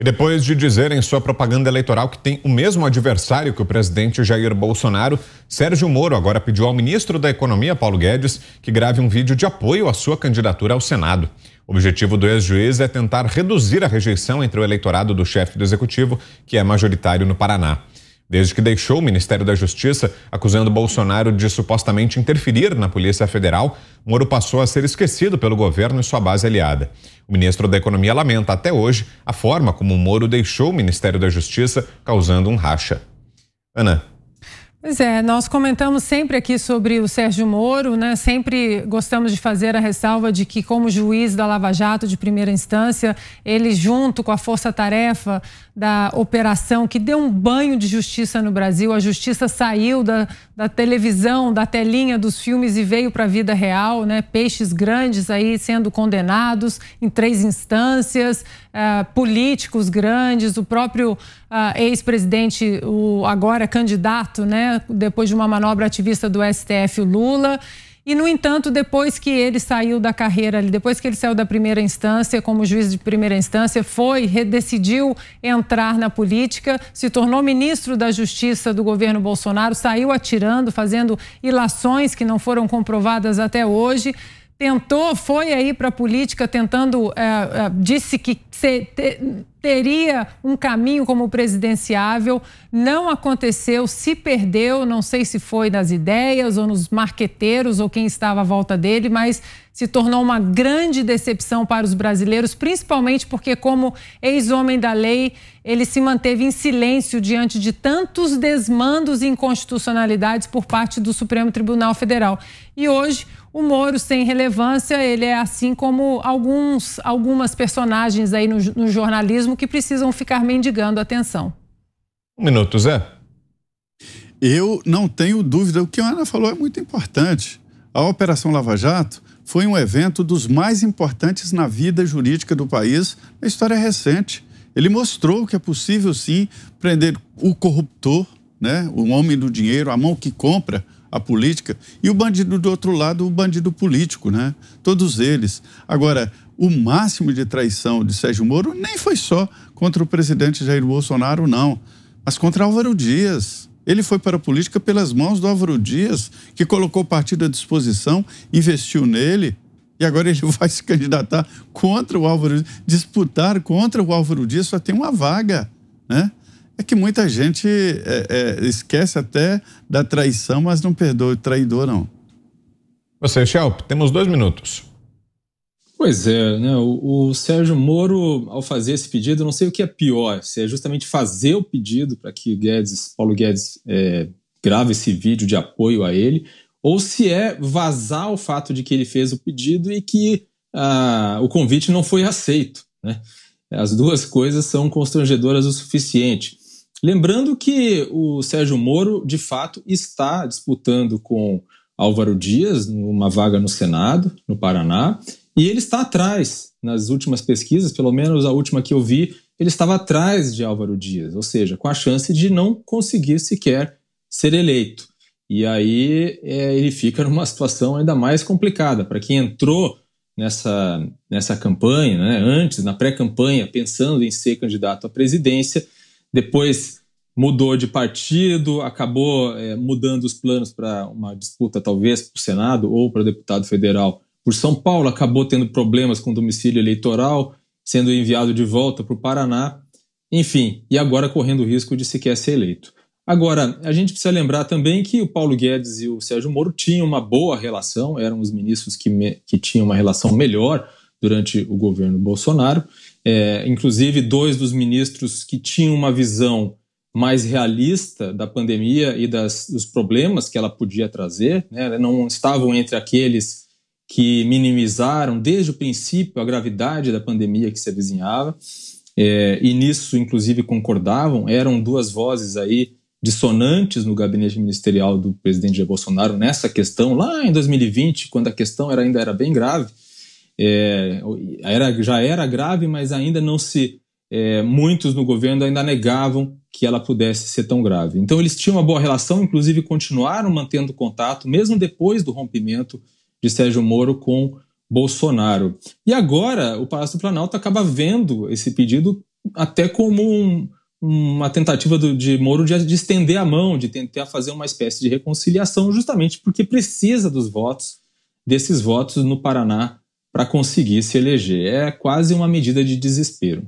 E depois de dizer em sua propaganda eleitoral que tem o mesmo adversário que o presidente Jair Bolsonaro, Sérgio Moro agora pediu ao ministro da Economia, Paulo Guedes, que grave um vídeo de apoio à sua candidatura ao Senado. O objetivo do ex-juiz é tentar reduzir a rejeição entre o eleitorado do chefe do executivo, que é majoritário no Paraná desde que deixou o Ministério da Justiça, acusando Bolsonaro de supostamente interferir na Polícia Federal, Moro passou a ser esquecido pelo governo e sua base aliada. O ministro da Economia lamenta até hoje a forma como Moro deixou o Ministério da Justiça, causando um racha. Ana, Pois é, nós comentamos sempre aqui sobre o Sérgio Moro, né? Sempre gostamos de fazer a ressalva de que, como juiz da Lava Jato de primeira instância, ele, junto com a força-tarefa da operação que deu um banho de justiça no Brasil, a justiça saiu da, da televisão, da telinha dos filmes e veio para a vida real, né? Peixes grandes aí sendo condenados em três instâncias, eh, políticos grandes, o próprio ah, ex-presidente, o agora candidato, né? Depois de uma manobra ativista do STF, o Lula. E, no entanto, depois que ele saiu da carreira, depois que ele saiu da primeira instância, como juiz de primeira instância, foi, decidiu entrar na política, se tornou ministro da Justiça do governo Bolsonaro, saiu atirando, fazendo ilações que não foram comprovadas até hoje tentou, foi aí para a política tentando, é, é, disse que se, te, teria um caminho como presidenciável, não aconteceu, se perdeu, não sei se foi nas ideias ou nos marqueteiros ou quem estava à volta dele, mas se tornou uma grande decepção para os brasileiros, principalmente porque como ex-homem da lei, ele se manteve em silêncio diante de tantos desmandos e inconstitucionalidades por parte do Supremo Tribunal Federal. E hoje o Moro sem relevância, ele é assim como alguns, algumas personagens aí no, no jornalismo que precisam ficar mendigando atenção. Um minuto, Zé. Eu não tenho dúvida, o que a Ana falou é muito importante. A Operação Lava Jato foi um evento dos mais importantes na vida jurídica do país na história recente. Ele mostrou que é possível, sim, prender o corruptor, né, o homem do dinheiro, a mão que compra, a política, e o bandido do outro lado, o bandido político, né? Todos eles. Agora, o máximo de traição de Sérgio Moro nem foi só contra o presidente Jair Bolsonaro, não, mas contra Álvaro Dias. Ele foi para a política pelas mãos do Álvaro Dias, que colocou o partido à disposição, investiu nele, e agora ele vai se candidatar contra o Álvaro Dias, disputar contra o Álvaro Dias, só tem uma vaga, né? É que muita gente é, é, esquece até da traição, mas não perdoa o traidor, não. Você, Shelp, temos dois minutos. Pois é, né? O, o, Sérgio Moro, ao fazer esse pedido, não sei o que é pior, se é justamente fazer o pedido para que Guedes, Paulo Guedes é, grave esse vídeo de apoio a ele, ou se é vazar o fato de que ele fez o pedido e que ah, o convite não foi aceito. Né? As duas coisas são constrangedoras o suficiente. Lembrando que o Sérgio Moro, de fato, está disputando com Álvaro Dias numa vaga no Senado, no Paraná, e ele está atrás nas últimas pesquisas, pelo menos a última que eu vi, ele estava atrás de Álvaro Dias, ou seja, com a chance de não conseguir sequer ser eleito. E aí é, ele fica numa situação ainda mais complicada. Para quem entrou nessa, nessa campanha, né, antes, na pré-campanha, pensando em ser candidato à presidência, depois mudou de partido, acabou é, mudando os planos para uma disputa, talvez, para o Senado ou para deputado federal por São Paulo, acabou tendo problemas com domicílio eleitoral, sendo enviado de volta para o Paraná, enfim, e agora correndo o risco de sequer ser eleito. Agora, a gente precisa lembrar também que o Paulo Guedes e o Sérgio Moro tinham uma boa relação, eram os ministros que, me, que tinham uma relação melhor durante o governo Bolsonaro. É, inclusive, dois dos ministros que tinham uma visão mais realista da pandemia e das, dos problemas que ela podia trazer, né, não estavam entre aqueles que minimizaram desde o princípio a gravidade da pandemia que se avizinhava, é, e nisso, inclusive, concordavam, eram duas vozes aí dissonantes no gabinete ministerial do presidente Jair Bolsonaro nessa questão, lá em 2020, quando a questão era, ainda era bem grave, é, era, já era grave, mas ainda não se. É, muitos no governo ainda negavam que ela pudesse ser tão grave. Então, eles tinham uma boa relação, inclusive continuaram mantendo contato, mesmo depois do rompimento de Sérgio Moro com Bolsonaro. E agora, o Palácio do Planalto acaba vendo esse pedido até como um, uma tentativa do, de Moro de, de, estender a mão, de tentar fazer uma espécie de reconciliação, justamente porque precisa dos votos, desses votos no Paraná para conseguir se eleger. É quase uma medida de desespero.